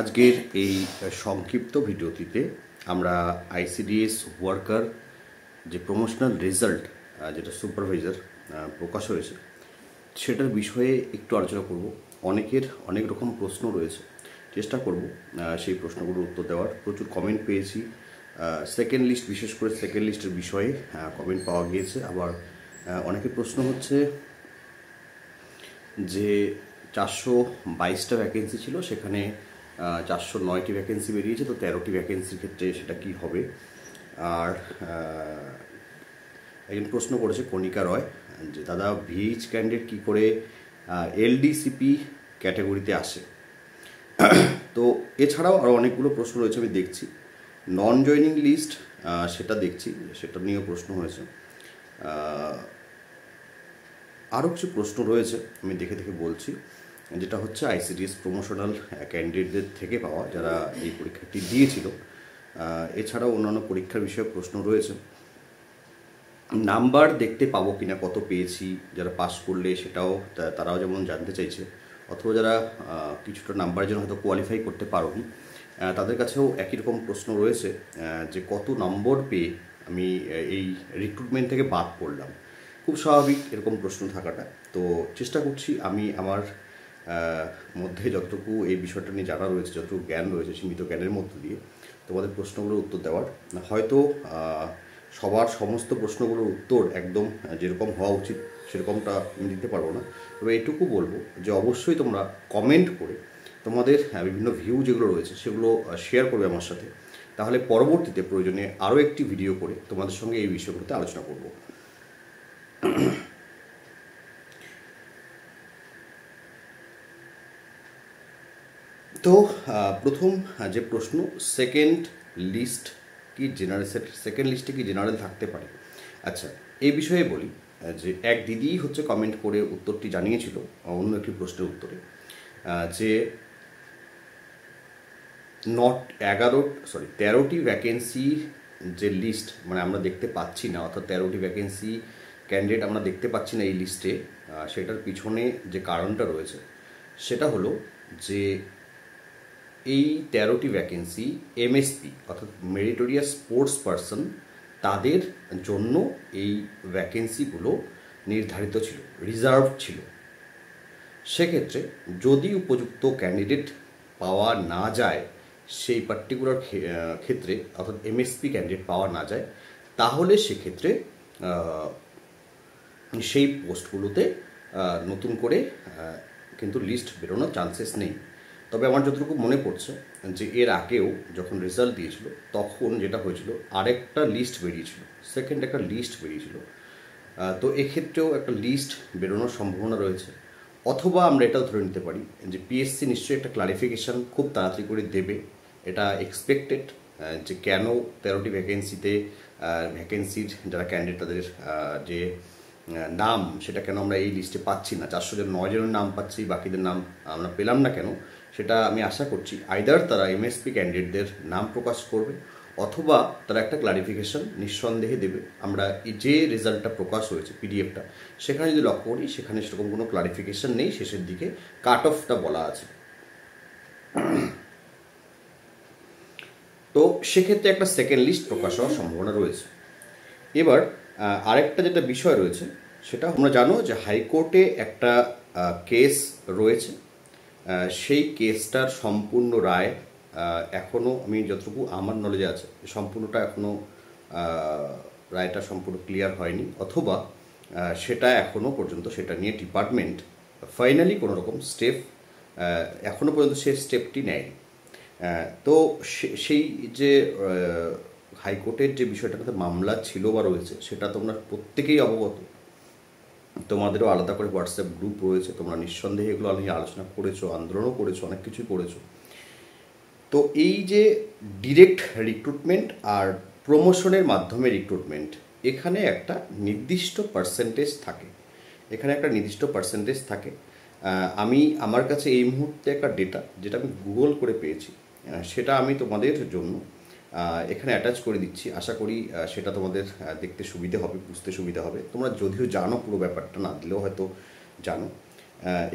আজকের এই সংক্ষিপ্ত ভিডিওটিতে আমরা আইসিডিএস ওয়ার্কার যে প্রমোশনাল রেজাল্ট যেটা সুপারভাইজার প্রকাশ হয়েছে সেটার বিষয়ে একটু আলোচনা করব অনেকের অনেক রকম প্রশ্ন রয়েছে চেষ্টা করব সেই প্রশ্নগুলোর উত্তর দেওয়ার প্রচুর কমেন্ট পেয়েছি সেকেন্ড লিস্ট বিশেষ করে সেকেন্ড লিস্টের বিষয়ে কমেন্ট পাওয়া গিয়েছে আবার অনেকের প্রশ্ন হচ্ছে যে চারশো বাইশটা ভ্যাকেন্সি ছিল সেখানে চারশো নয়টি ভ্যাকেন্সি বেরিয়েছে তো তেরোটি ভ্যাকেন্সির ক্ষেত্রে সেটা কি হবে আর একজন প্রশ্ন করেছে কণিকা রয় যে দাদা ভিএইচ ক্যান্ডিডেট কী করে এলডিসিপি ক্যাটাগরিতে আসে তো এছাড়াও আরও অনেকগুলো প্রশ্ন রয়েছে আমি দেখছি নন জয়নিং লিস্ট সেটা দেখছি সেটা নিয়েও প্রশ্ন হয়েছে আরও কিছু প্রশ্ন রয়েছে আমি দেখে দেখে বলছি যেটা হচ্ছে আইসিডিএস প্রমোশনাল ক্যান্ডিডেটদের থেকে পাওয়া যারা এই পরীক্ষাটি দিয়েছিল এছাড়াও অন্যান্য পরীক্ষার বিষয়ে প্রশ্ন রয়েছে নাম্বার দেখতে পাবো কিনা কত পেয়েছি যারা পাস করলে সেটাও তারাও যেমন জানতে চাইছে অথবা যারা কিছুটা নাম্বারের জন্য হয়তো কোয়ালিফাই করতে পারোনি তাদের কাছেও একই রকম প্রশ্ন রয়েছে যে কত নম্বর পেয়ে আমি এই রিক্রুটমেন্ট থেকে বাদ পড়লাম খুব স্বাভাবিক এরকম প্রশ্ন থাকাটা তো চেষ্টা করছি আমি আমার মধ্যে যতটুকু এই বিষয়টা নিয়ে জানা রয়েছে যতটুকু জ্ঞান রয়েছে সীমিত জ্ঞানের মধ্য দিয়ে তোমাদের প্রশ্নগুলোর উত্তর দেওয়ার হয়তো সবার সমস্ত প্রশ্নগুলোর উত্তর একদম যেরকম হওয়া উচিত সেরকমটা আমি দিতে পারবো না তবে এটুকু বলবো যে অবশ্যই তোমরা কমেন্ট করে তোমাদের বিভিন্ন ভিউ যেগুলো রয়েছে সেগুলো শেয়ার করবে আমার সাথে তাহলে পরবর্তীতে প্রয়োজনে আরও একটি ভিডিও করে তোমাদের সঙ্গে এই বিষয়গুলোতে আলোচনা করব তো প্রথম যে প্রশ্ন সেকেন্ড লিস্ট কি জেনারেল সেকেন্ড লিস্টে কি জেনারেল থাকতে পারে আচ্ছা এই বিষয়ে বলি যে এক দিদি হচ্ছে কমেন্ট করে উত্তরটি জানিয়েছিল অন্য একটি প্রশ্নের উত্তরে যে নট এগারো সরি তেরোটি ভ্যাকেন্সি যে লিস্ট মানে আমরা দেখতে পাচ্ছি না অর্থাৎ তেরোটি ভ্যাকেন্সি ক্যান্ডিডেট আমরা দেখতে পাচ্ছি না এই লিস্টে সেটার পিছনে যে কারণটা রয়েছে সেটা হলো যে এই তেরোটি ভ্যাকেন্সি এমএসপি অর্থাৎ মেরিটোরিয়াস স্পোর্টস পারসন তাদের জন্য এই ভ্যাকেন্সিগুলো নির্ধারিত ছিল রিজার্ভ ছিল সেক্ষেত্রে যদি উপযুক্ত ক্যান্ডিডেট পাওয়া না যায় সেই পার্টিকুলার ক্ষেত্রে অর্থাৎ এমএসপি ক্যান্ডিডেট পাওয়া না যায় তাহলে সেক্ষেত্রে সেই পোস্টগুলোতে নতুন করে কিন্তু লিস্ট বেরোনোর চান্সেস নেই তবে আমার যতটুকু মনে পড়ছে যে এর আগেও যখন রেজাল্ট দিয়েছিল তখন যেটা হয়েছিল আরেকটা লিস্ট বেরিয়েছিল সেকেন্ড একটা লিস্ট বেরিয়েছিল তো এক্ষেত্রেও একটা লিস্ট বেরোনোর সম্ভাবনা রয়েছে অথবা আমরা এটাও ধরে নিতে পারি যে পিএসসি নিশ্চয়ই একটা ক্লারিফিকেশান খুব তাড়াতাড়ি করে দেবে এটা এক্সপেক্টেড যে কেন তেরোটি ভ্যাকেন্সিতে ভ্যাকেন্সির যারা ক্যান্ডিডেট তাদের যে নাম সেটা কেন আমরা এই লিস্টে পাচ্ছি না চারশো জন নয় জনের নাম পাচ্ছি বাকিদের নাম আমরা পেলাম না কেন সেটা আমি আশা করছি আইদার তারা এমএসপি ক্যান্ডিডেটদের নাম প্রকাশ করবে অথবা তারা একটা ক্লারিফিকেশন নিঃসন্দেহে দেবে আমরা যে রেজাল্টটা প্রকাশ হয়েছে পিডিএফটা সেখানে যদি লক্ষ্য করি সেখানে সেরকম কোনো ক্লারিফিকেশন নেই শেষের দিকে কাট অফটা বলা আছে তো সেক্ষেত্রে একটা সেকেন্ড লিস্ট প্রকাশ হওয়ার সম্ভাবনা রয়েছে এবার আরেকটা যেটা বিষয় রয়েছে সেটা আমরা জানো যে হাইকোর্টে একটা কেস রয়েছে সেই কেসটার সম্পূর্ণ রায় এখনও আমি যতটুকু আমার নলেজে আছে সম্পূর্ণটা এখনও রায়টা সম্পূর্ণ ক্লিয়ার হয়নি অথবা সেটা এখনও পর্যন্ত সেটা নিয়ে ডিপার্টমেন্ট ফাইনালি কোনো রকম স্টেপ এখনও পর্যন্ত সে স্টেপটি নেয়নি তো সেই যে হাইকোর্টের যে বিষয়টাতে মামলা ছিল বা রয়েছে সেটা তোমরা প্রত্যেকেই অবগত তোমাদেরও আলাদা করে হোয়াটসঅ্যাপ গ্রুপ রয়েছে তোমরা নিঃসন্দেহে এগুলো নিয়ে আলোচনা করেছো আন্দোলনও করেছো অনেক কিছুই করেছো তো এই যে ডিরেক্ট রিক্রুটমেন্ট আর প্রমোশনের মাধ্যমে রিক্রুটমেন্ট এখানে একটা নির্দিষ্ট পার্সেন্টেজ থাকে এখানে একটা নির্দিষ্ট পার্সেন্টেজ থাকে আমি আমার কাছে এই মুহূর্তে একটা ডেটা যেটা আমি গুগল করে পেয়েছি সেটা আমি তোমাদের জন্য এখানে অ্যাটাচ করে দিচ্ছি আশা করি সেটা তোমাদের দেখতে সুবিধে হবে বুঝতে সুবিধা হবে তোমরা যদিও জানো পুরো ব্যাপারটা না দিলেও হয়তো জানো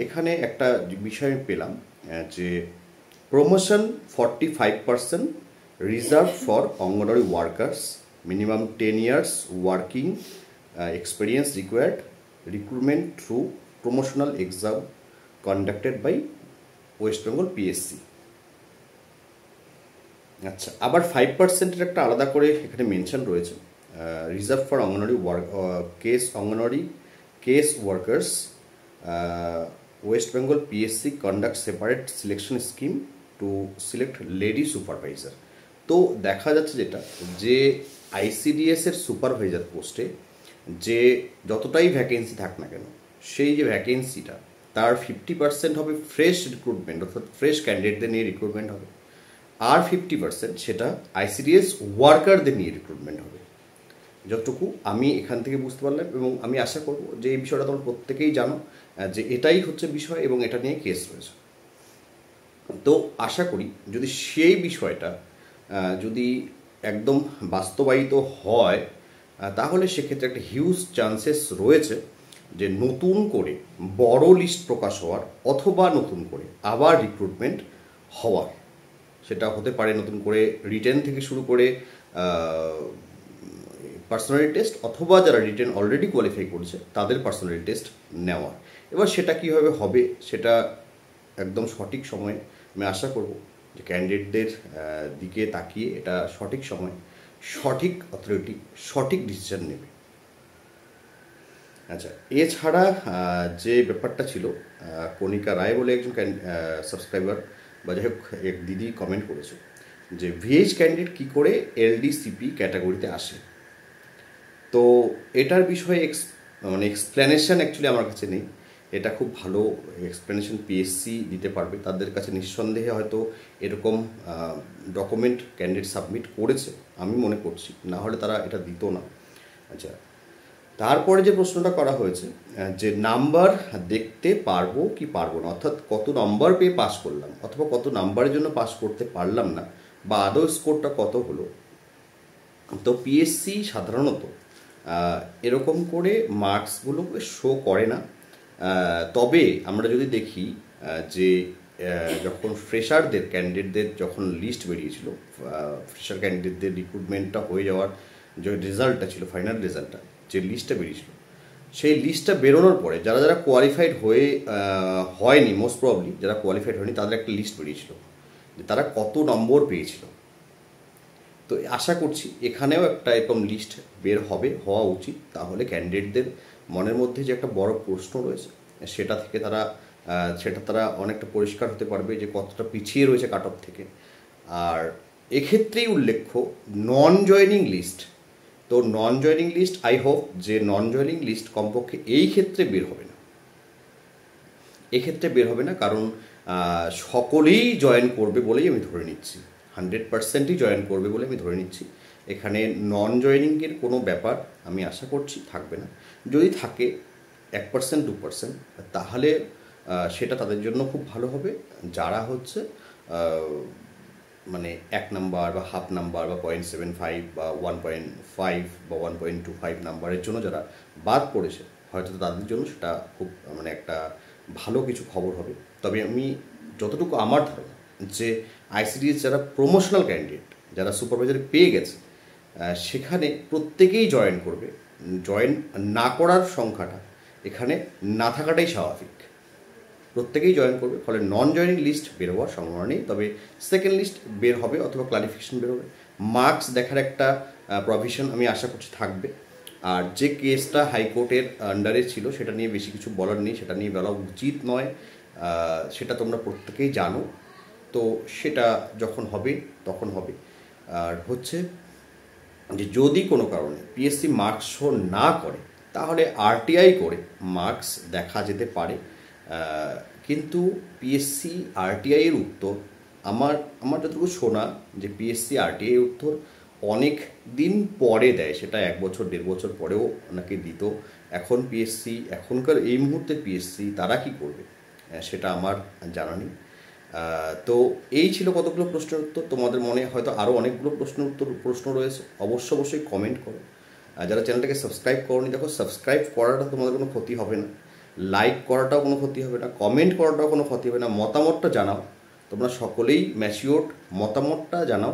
এখানে একটা বিষয় পেলাম যে promotion forty five percent reserve for Anganwadi workers minimum ten years working experience required recruitment through promotional exam conducted by West Bengal PSC আচ্ছা আবার ফাইভ পার্সেন্টের একটা আলাদা করে এখানে মেনশন রয়েছে reserve for Anganwadi work case Anganwadi case workers West Bengal PSC conduct separate selection scheme to select lady supervisor তো দেখা যাচ্ছে যেটা যে আইসিডিএসের সুপারভাইজার পোস্টে যে যতটাই ভ্যাকেন্সি থাক না কেন সেই যে ভ্যাকেন্সিটা তার ফিফটি পার্সেন্ট হবে ফ্রেশ রিক্রুটমেন্ট অর্থাৎ ফ্রেশ ক্যান্ডিডেটদের নিয়ে রিক্রুটমেন্ট হবে আর ফিফটি পার্সেন্ট সেটা আইসিডিএস ওয়ার্কারদের নিয়ে রিক্রুটমেন্ট হবে যতটুকু আমি এখান থেকে বুঝতে পারলাম এবং আমি আশা করব যে এই বিষয়টা তোমরা প্রত্যেকেই জানো যে এটাই হচ্ছে বিষয় এবং এটা নিয়ে কেস রয়েছে তো আশা করি যদি সেই বিষয়টা যদি একদম বাস্তবায়িত হয় তাহলে সেক্ষেত্রে একটা হিউজ চান্সেস রয়েছে যে নতুন করে বড় লিস্ট প্রকাশ হওয়ার অথবা নতুন করে আবার রিক্রুটমেন্ট হওয়ার সেটা হতে পারে নতুন করে রিটেন থেকে শুরু করে পার্সোনালি টেস্ট অথবা যারা রিটেন অলরেডি কোয়ালিফাই করছে তাদের পার্সোনালি টেস্ট নেওয়া এবার সেটা কীভাবে হবে সেটা একদম সঠিক সময়ে আমি আশা করব যে ক্যান্ডিডেটদের দিকে তাকিয়ে এটা সঠিক সময় সঠিক অথরিটি সঠিক ডিসিশন নেবে আচ্ছা এছাড়া যে ব্যাপারটা ছিল কণিকা রায় বলে একজন সাবস্ক্রাইবার বা যাই হোক এক দিদি কমেন্ট করেছে যে ভিএইচ ক্যান্ডিডেট কী করে এলডিসিপি ক্যাটাগরিতে আসে তো এটার বিষয়ে এক্স মানে এক্সপ্ল্যানেশান অ্যাকচুয়ালি আমার কাছে নেই এটা খুব ভালো এক্সপ্লেনেশন পিএসসি দিতে পারবে তাদের কাছে নিঃসন্দেহে হয়তো এরকম ডকুমেন্ট ক্যান্ডিডেট সাবমিট করেছে আমি মনে করছি না হলে তারা এটা দিত না আচ্ছা তারপরে যে প্রশ্নটা করা হয়েছে যে নাম্বার দেখতে পারবো কি পারবো না অর্থাৎ কত নাম্বার পেয়ে পাস করলাম অথবা কত নাম্বারের জন্য পাস করতে পারলাম না বা আদৌ স্কোরটা কত হলো তো পিএসসি সাধারণত এরকম করে মার্কসগুলোকে শো করে না তবে আমরা যদি দেখি যে যখন ফ্রেশারদের ক্যান্ডিডেটদের যখন লিস্ট বেরিয়েছিল ফ্রেশার ক্যান্ডিডেটদের রিক্রুটমেন্টটা হয়ে যাওয়ার যে রেজাল্টটা ছিল ফাইনাল রেজাল্টটা যে লিস্টটা বেরিয়েছিল সেই লিস্টটা বেরোনোর পরে যারা যারা কোয়ালিফাইড হয়ে হয়নি মোস্ট প্রবলি যারা কোয়ালিফাইড হয়নি তাদের একটা লিস্ট বেরিয়েছিল যে তারা কত নম্বর পেয়েছিল তো আশা করছি এখানেও একটা এরকম লিস্ট বের হবে হওয়া উচিত তাহলে ক্যান্ডিডেটদের মনের মধ্যে যে একটা বড় প্রশ্ন রয়েছে সেটা থেকে তারা সেটা তারা অনেকটা পরিষ্কার হতে পারবে যে কতটা পিছিয়ে রয়েছে কাট অফ থেকে আর এক্ষেত্রেই উল্লেখ্য নন জয়নিং লিস্ট তো non joining list I hope যে নন জয়নিং লিস্ট কমপক্ষে এই ক্ষেত্রে বের হবে না এক্ষেত্রে বের হবে না কারণ সকলেই জয়েন করবে বলেই আমি ধরে নিচ্ছি হান্ড্রেড পার্সেন্টই জয়েন করবে বলে আমি ধরে নিচ্ছি এখানে নন জয়নিংয়ের কোনো ব্যাপার আমি আশা করছি থাকবে না যদি থাকে এক পার্সেন্ট দু পার্সেন্ট তাহলে সেটা তাদের জন্য খুব ভালো হবে যারা হচ্ছে মানে এক নাম্বার বা হাফ নাম্বার বা পয়েন্ট সেভেন ফাইভ বা ওয়ান পয়েন্ট ফাইভ বা ওয়ান পয়েন্ট টু ফাইভ নাম্বারের জন্য যারা বাদ পড়েছে হয়তো তাদের জন্য সেটা খুব মানে একটা ভালো কিছু খবর হবে তবে আমি যতটুকু আমার ধারণা যে আইসিডিএস যারা প্রমোশনাল ক্যান্ডিডেট যারা সুপারভাইজার পেয়ে গেছে সেখানে প্রত্যেকেই জয়েন করবে জয়েন না করার সংখ্যাটা এখানে না থাকাটাই স্বাভাবিক প্রত্যেকেই জয়েন করবে ফলে নন জয়েনিং লিস্ট বের হওয়ার সম্ভাবনা নেই তবে সেকেন্ড লিস্ট বের হবে অথবা ক্লারিফিকেশন বের হবে মার্কস দেখার একটা প্রভিশন আমি আশা করছি থাকবে আর যে কেসটা হাইকোর্টের আন্ডারে ছিল সেটা নিয়ে বেশি কিছু বলার নেই সেটা নিয়ে বলা উচিত নয় সেটা তোমরা প্রত্যেকেই জানো তো সেটা যখন হবে তখন হবে আর হচ্ছে যে যদি কোনো কারণে পিএসসি মার্কস শো না করে তাহলে আরটিআই করে মার্কস দেখা যেতে পারে কিন্তু পিএসসি আরটিআই এর উত্তর আমার আমার যতটুকু শোনা যে পিএসসি আরটিআই এর উত্তর অনেক দিন পরে দেয় সেটা এক বছর দেড় বছর পরেও ওনাকে দিত এখন পিএসসি এখনকার এই মুহূর্তে পিএসসি তারা কি করবে সেটা আমার জানা নেই তো এই ছিল কতগুলো প্রশ্নের উত্তর তোমাদের মনে হয়তো আরও অনেকগুলো প্রশ্ন উত্তর প্রশ্ন রয়েছে অবশ্য অবশ্যই কমেন্ট করো যারা চ্যানেলটাকে সাবস্ক্রাইব করোনি দেখো সাবস্ক্রাইব করাটা তোমাদের কোনো ক্ষতি হবে না লাইক করাটাও কোনো ক্ষতি হবে না কমেন্ট করাটাও কোনো ক্ষতি হবে না মতামতটা জানাও তোমরা সকলেই ম্যাচিওর্ড মতামতটা জানাও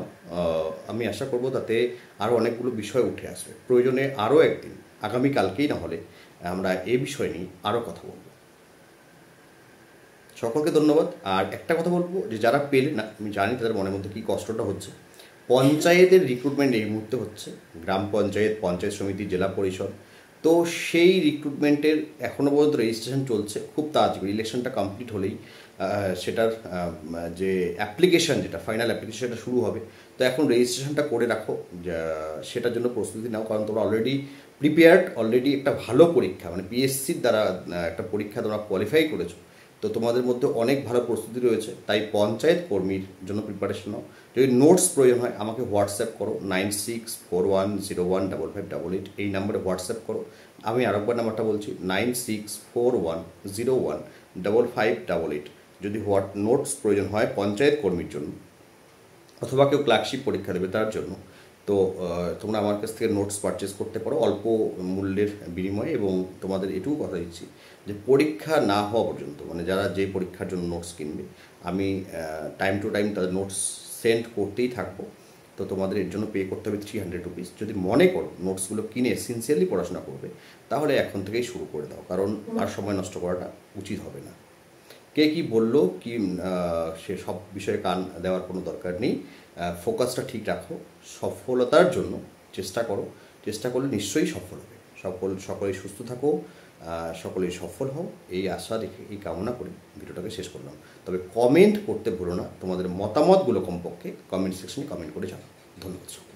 আমি আশা করব তাতে আরও অনেকগুলো বিষয় উঠে আসবে প্রয়োজনে আরও একদিন আগামীকালকেই না হলে আমরা এ বিষয় নিয়ে আরও কথা বলব সকলকে ধন্যবাদ আর একটা কথা বলবো যে যারা পেলে না আমি জানি তাদের মনের মধ্যে কী কষ্টটা হচ্ছে পঞ্চায়েতের রিক্রুটমেন্ট এই মুহূর্তে হচ্ছে গ্রাম পঞ্চায়েত পঞ্চায়েত সমিতি জেলা পরিষদ তো সেই রিক্রুটমেন্টের এখনও পর্যন্ত রেজিস্ট্রেশন চলছে খুব তাড়াতাড়ি ইলেকশনটা কমপ্লিট হলেই সেটার যে অ্যাপ্লিকেশান যেটা ফাইনাল অ্যাপ্লিকেশন সেটা শুরু হবে তো এখন রেজিস্ট্রেশনটা করে রাখো সেটার জন্য প্রস্তুতি নাও কারণ তোমরা অলরেডি প্রিপেয়ার্ড অলরেডি একটা ভালো পরীক্ষা মানে পিএসসির দ্বারা একটা পরীক্ষা তোমরা কোয়ালিফাই করেছো তো তোমাদের মধ্যে অনেক ভালো প্রস্তুতি রয়েছে তাই পঞ্চায়েত কর্মীর জন্য প্রিপারেশন নাও যদি নোটস প্রয়োজন হয় আমাকে হোয়াটসঅ্যাপ করো nine six four one zero one double five double eight এই নাম্বারে হোয়াটসঅ্যাপ করো আমি আরেকবার নাম্বারটা বলছি nine six four one zero one five double eight যদি হোয়াট নোটস প্রয়োজন হয় পঞ্চায়েত কর্মীর জন্য অথবা কেউ ক্লার্কশিপ পরীক্ষা দেবে তার জন্য তো তোমরা আমার কাছ থেকে নোটস পারচেস করতে পারো অল্প মূল্যের বিনিময়ে এবং তোমাদের এটুকু কথা দিচ্ছি যে পরীক্ষা না হওয়া পর্যন্ত মানে যারা যে পরীক্ষার জন্য নোটস কিনবে আমি টাইম টু টাইম তাদের নোটস সেন্ড করতেই থাকবো তো তোমাদের এর জন্য পে করতে হবে থ্রি হান্ড্রেড রুপিস যদি মনে করো নোটসগুলো কিনে সিনসিয়ারলি পড়াশোনা করবে তাহলে এখন থেকেই শুরু করে দাও কারণ আর সময় নষ্ট করাটা উচিত হবে না কে কি বললো কি সে সব বিষয়ে কান দেওয়ার কোনো দরকার নেই ফোকাসটা ঠিক রাখো সফলতার জন্য চেষ্টা করো চেষ্টা করলে নিশ্চয়ই সফল হবে সকল সকলে সুস্থ থাকো সকলেই সফল হও এই আশা রেখে এই কামনা করে ভিডিওটাকে শেষ করলাম তবে কমেন্ট করতে ভুলো না তোমাদের মতামতগুলো কমপক্ষে কমেন্ট সেকশনে কমেন্ট করে জানাও ধন্যবাদ সকল